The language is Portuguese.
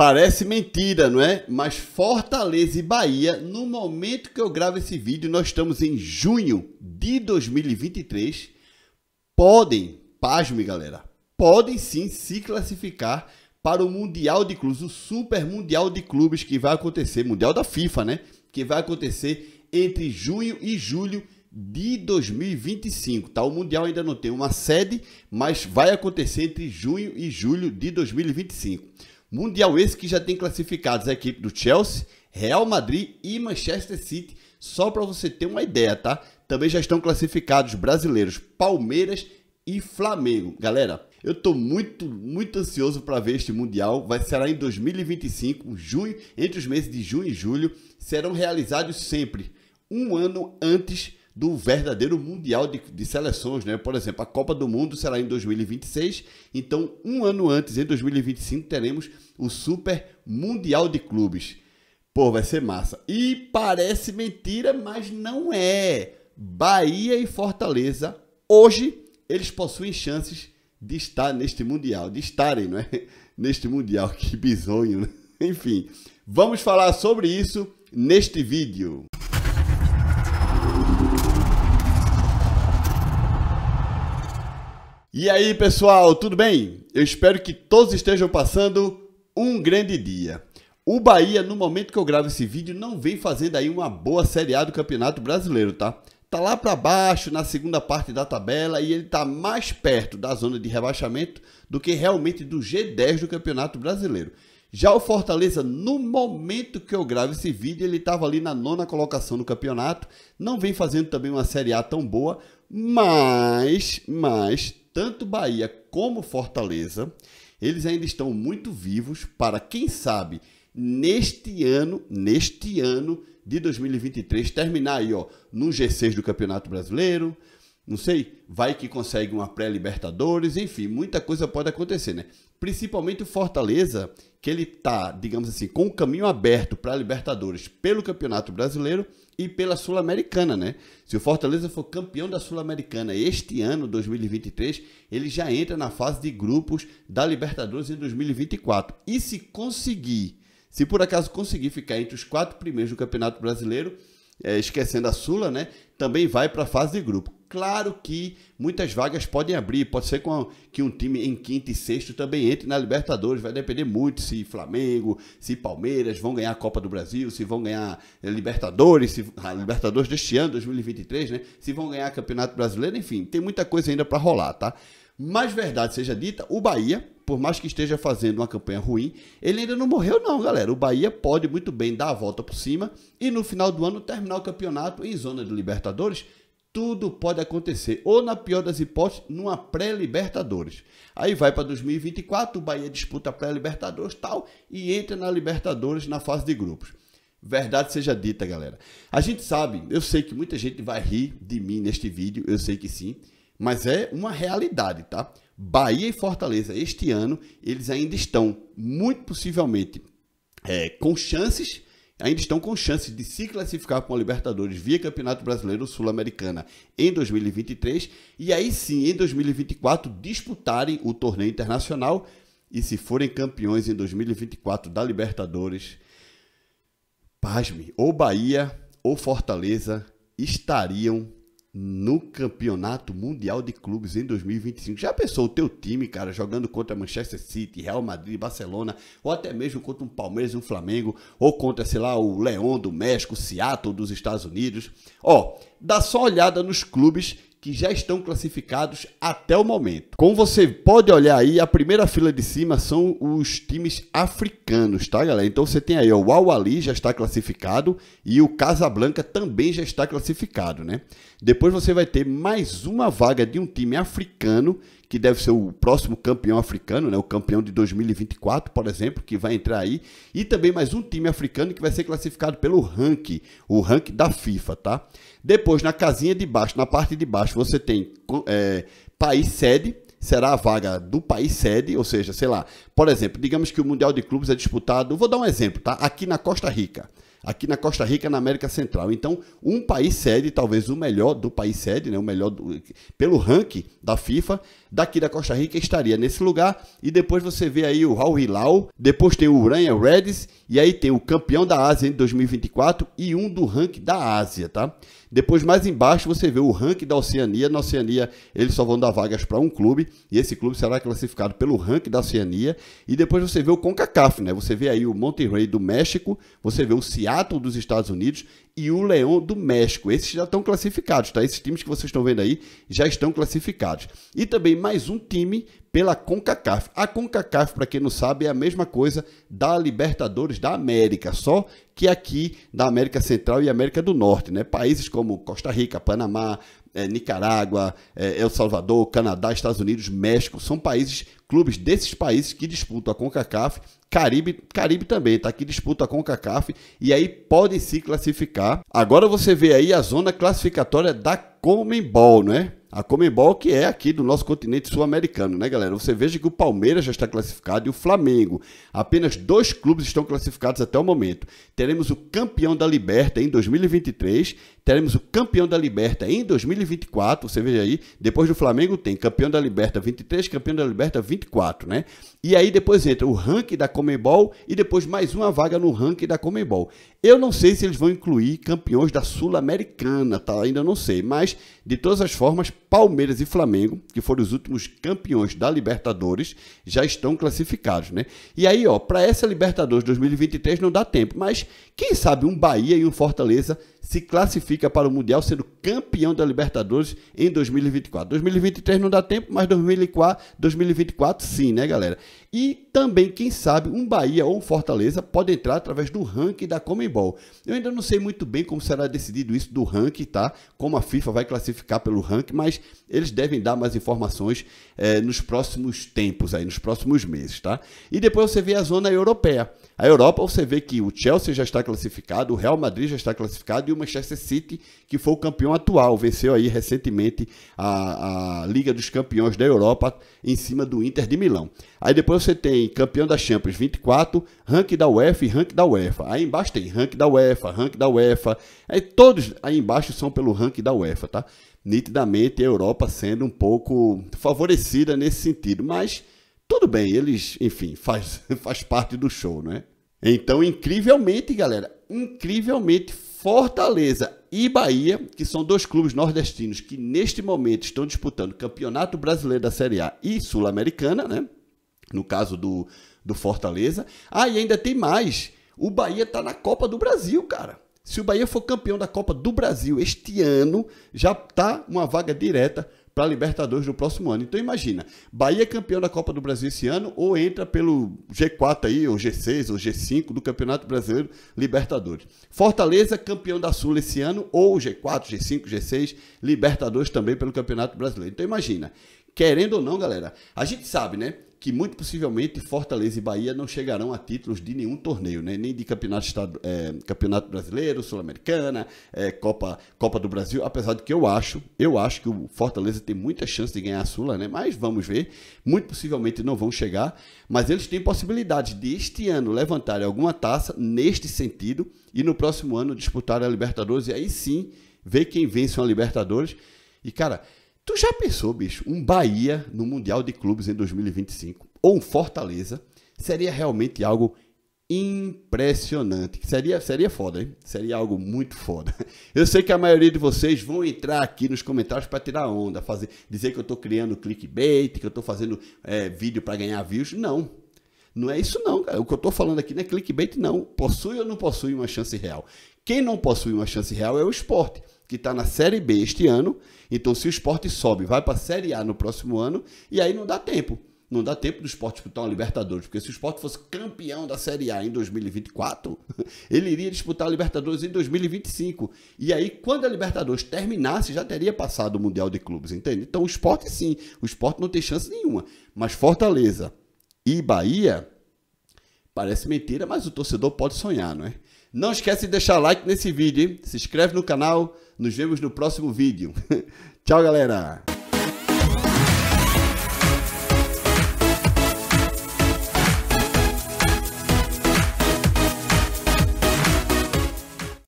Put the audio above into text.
Parece mentira, não é? Mas Fortaleza e Bahia, no momento que eu gravo esse vídeo, nós estamos em junho de 2023, podem, pasme galera, podem sim se classificar para o Mundial de Clubes, o Super Mundial de Clubes que vai acontecer, Mundial da FIFA, né? Que vai acontecer entre junho e julho de 2025, tá? O Mundial ainda não tem uma sede, mas vai acontecer entre junho e julho de 2025. Mundial esse que já tem classificados a equipe do Chelsea, Real Madrid e Manchester City, só para você ter uma ideia, tá? Também já estão classificados brasileiros Palmeiras e Flamengo. Galera, eu tô muito, muito ansioso para ver este Mundial. Vai ser em 2025, junho, entre os meses de junho e julho. Serão realizados sempre um ano antes do verdadeiro Mundial de, de, Seleções, né? Por exemplo, a Copa do Mundo será em 2026, então um ano antes, em 2025, teremos o Super Mundial de Clubes. Pô, vai ser massa. E parece mentira, mas não é. Bahia e Fortaleza, hoje, eles possuem chances de estar neste Mundial, de estarem, não é? Neste Mundial, que bizonho, né? Enfim, vamos falar sobre isso neste vídeo. E aí, pessoal, tudo bem? Eu espero que todos estejam passando um grande dia. O Bahia, no momento que eu gravo esse vídeo, não vem fazendo aí uma boa Série A do Campeonato Brasileiro, tá? Tá lá para baixo, na segunda parte da tabela, e ele tá mais perto da zona de rebaixamento do que realmente do G10 do Campeonato Brasileiro. Já o Fortaleza, no momento que eu gravo esse vídeo, ele estava ali na nona colocação do campeonato, não vem fazendo também uma Série A tão boa, mas, mas tanto Bahia como Fortaleza, eles ainda estão muito vivos para, quem sabe, neste ano, neste ano de 2023, terminar aí, ó, no G6 do Campeonato Brasileiro, não sei, vai que consegue uma pré-Libertadores, enfim, muita coisa pode acontecer, né? Principalmente o Fortaleza, que ele tá, digamos assim, com o caminho aberto para a Libertadores pelo Campeonato Brasileiro e pela Sul-Americana, né? Se o Fortaleza for campeão da Sul-Americana este ano, 2023, ele já entra na fase de grupos da Libertadores em 2024. E se conseguir, se por acaso conseguir ficar entre os quatro primeiros do Campeonato Brasileiro, é, esquecendo a Sula, né? Também vai para a fase de grupo Claro que muitas vagas podem abrir, pode ser que um time em quinto e sexto também entre na Libertadores, vai depender muito se Flamengo, se Palmeiras vão ganhar a Copa do Brasil, se vão ganhar eh, Libertadores, se, a ah, Libertadores deste ano, 2023, né? Se vão ganhar Campeonato Brasileiro, enfim, tem muita coisa ainda para rolar, tá? Mas verdade seja dita, o Bahia, por mais que esteja fazendo uma campanha ruim, ele ainda não morreu não, galera. O Bahia pode muito bem dar a volta por cima e no final do ano terminar o campeonato em zona de Libertadores tudo pode acontecer. Ou, na pior das hipóteses, numa pré-Libertadores. Aí vai para 2024, o Bahia disputa a pré-Libertadores tal e entra na Libertadores na fase de grupos. Verdade seja dita, galera. A gente sabe, eu sei que muita gente vai rir de mim neste vídeo, eu sei que sim, mas é uma realidade, tá? Bahia e Fortaleza, este ano, eles ainda estão, muito possivelmente, é, com chances ainda estão com chances de se classificar para a Libertadores via Campeonato Brasileiro Sul-Americana em 2023 e aí sim em 2024 disputarem o torneio internacional e se forem campeões em 2024 da Libertadores, pasme, ou Bahia ou Fortaleza estariam no Campeonato Mundial de Clubes em 2025. Já pensou o teu time, cara, jogando contra Manchester City, Real Madrid, Barcelona, ou até mesmo contra um Palmeiras, um Flamengo, ou contra, sei lá, o Leão do México, Seattle dos Estados Unidos? Ó, dá só olhada nos clubes que já estão classificados até o momento. Como você pode olhar aí, a primeira fila de cima são os times africanos, tá, galera? Então você tem aí o Al Ali já está classificado e o Casablanca também já está classificado, né? Depois você vai ter mais uma vaga de um time africano que deve ser o próximo campeão africano, né, o campeão de 2024, por exemplo, que vai entrar aí, e também mais um time africano que vai ser classificado pelo ranking, o ranking da FIFA, tá? Depois, na casinha de baixo, na parte de baixo, você tem é, país sede, será a vaga do país sede, ou seja, sei lá, por exemplo, digamos que o Mundial de Clubes é disputado, vou dar um exemplo, tá? Aqui na Costa Rica aqui na Costa Rica, na América Central. Então, um país sede, talvez o melhor do país sede, né, o melhor do, pelo ranking da FIFA, daqui da Costa Rica estaria nesse lugar. E depois você vê aí o Raul Hilal, depois tem o Urania Reds, e aí tem o campeão da Ásia em 2024 e um do ranking da Ásia, tá? Depois, mais embaixo, você vê o ranking da Oceania. Na Oceania, eles só vão dar vagas para um clube, e esse clube será classificado pelo ranking da Oceania. E depois você vê o CONCACAF, né? Você vê aí o Monterrey do México, você vê o Seattle dos Estados Unidos e o Leão do México. Esses já estão classificados, tá? Esses times que vocês estão vendo aí já estão classificados. E também mais um time pela CONCACAF. A CONCACAF, para quem não sabe, é a mesma coisa da Libertadores da América, só que aqui da América Central e América do Norte, né? Países como Costa Rica, Panamá, é, Nicarágua, é, El Salvador, Canadá, Estados Unidos, México, são países, clubes desses países que disputam a CONCACAF, Caribe, Caribe também, está aqui disputa a CONCACAF e aí podem se classificar. Agora você vê aí a zona classificatória da Comembol, né? A Comembol, que é aqui do nosso continente sul-americano, né, galera? Você veja que o Palmeiras já está classificado e o Flamengo. Apenas dois clubes estão classificados até o momento. Teremos o campeão da Liberta em 2023, teremos o campeão da Liberta em 2024. Você veja aí, depois do Flamengo tem campeão da Liberta 23, campeão da Liberta 24, né? E aí depois entra o ranking da Comembol e depois mais uma vaga no ranking da Comembol. Eu não sei se eles vão incluir campeões da Sul-Americana, tá? ainda não sei, mas de todas as formas, Palmeiras e Flamengo, que foram os últimos campeões da Libertadores, já estão classificados, né? E aí, ó, para essa Libertadores 2023 não dá tempo, mas quem sabe um Bahia e um Fortaleza se classifica para o Mundial sendo campeão da Libertadores em 2024. 2023 não dá tempo, mas 2024, 2024 sim, né, galera? E também, quem sabe, um Bahia ou um Fortaleza pode entrar através do ranking da Comembol. Eu ainda não sei muito bem como será decidido isso do ranking, tá? Como a FIFA vai classificar pelo ranking, mas eles devem dar mais informações eh, nos próximos tempos, aí, nos próximos meses, tá? E depois você vê a zona europeia. A Europa, você vê que o Chelsea já está classificado, o Real Madrid já está classificado e o Manchester City, que foi o campeão atual, venceu aí recentemente a, a Liga dos Campeões da Europa em cima do Inter de Milão. Aí depois você tem campeão da Champions 24, ranking da UEFA e ranking da UEFA. Aí embaixo tem ranking da UEFA, ranking da UEFA. Aí todos aí embaixo são pelo ranking da UEFA, tá? Nitidamente a Europa sendo um pouco favorecida nesse sentido, mas tudo bem, eles, enfim, faz, faz parte do show, né? Então, incrivelmente, galera, incrivelmente, Fortaleza e Bahia, que são dois clubes nordestinos que neste momento estão disputando Campeonato Brasileiro da Série A e Sul-Americana, né? no caso do, do Fortaleza. Ah, e ainda tem mais. O Bahia está na Copa do Brasil, cara. Se o Bahia for campeão da Copa do Brasil este ano, já está uma vaga direta para a Libertadores no próximo ano. Então imagina, Bahia campeão da Copa do Brasil esse ano ou entra pelo G4 aí, ou G6, ou G5 do Campeonato Brasileiro Libertadores. Fortaleza campeão da Sul esse ano ou G4, G5, G6, Libertadores também pelo Campeonato Brasileiro. Então imagina, querendo ou não, galera, a gente sabe, né? que muito possivelmente Fortaleza e Bahia não chegarão a títulos de nenhum torneio, né? nem de campeonato, estado, é, campeonato brasileiro, sul-americana, é, Copa, Copa do Brasil, apesar de que eu acho, eu acho que o Fortaleza tem muita chance de ganhar a Sula, né? mas vamos ver, muito possivelmente não vão chegar, mas eles têm possibilidade de este ano levantarem alguma taça neste sentido e no próximo ano disputar a Libertadores e aí sim ver quem vence uma Libertadores e cara Tu já pensou, bicho, um Bahia no Mundial de Clubes em 2025 ou um Fortaleza seria realmente algo impressionante. Seria, seria foda, hein? Seria algo muito foda. Eu sei que a maioria de vocês vão entrar aqui nos comentários para tirar onda, fazer, dizer que eu estou criando clickbait, que eu estou fazendo é, vídeo para ganhar views. Não. Não é isso não, cara. O que eu estou falando aqui não é clickbait, não. Possui ou não possui uma chance real? Quem não possui uma chance real é o esporte que está na Série B este ano. Então, se o esporte sobe, vai para a Série A no próximo ano, e aí não dá tempo. Não dá tempo do esporte disputar uma Libertadores, porque se o esporte fosse campeão da Série A em 2024, ele iria disputar a Libertadores em 2025. E aí, quando a Libertadores terminasse, já teria passado o Mundial de Clubes, entende? Então, o esporte sim, o esporte não tem chance nenhuma. Mas Fortaleza e Bahia Parece mentira, mas o torcedor pode sonhar, não é? Não esquece de deixar like nesse vídeo, hein? Se inscreve no canal, nos vemos no próximo vídeo. Tchau, galera!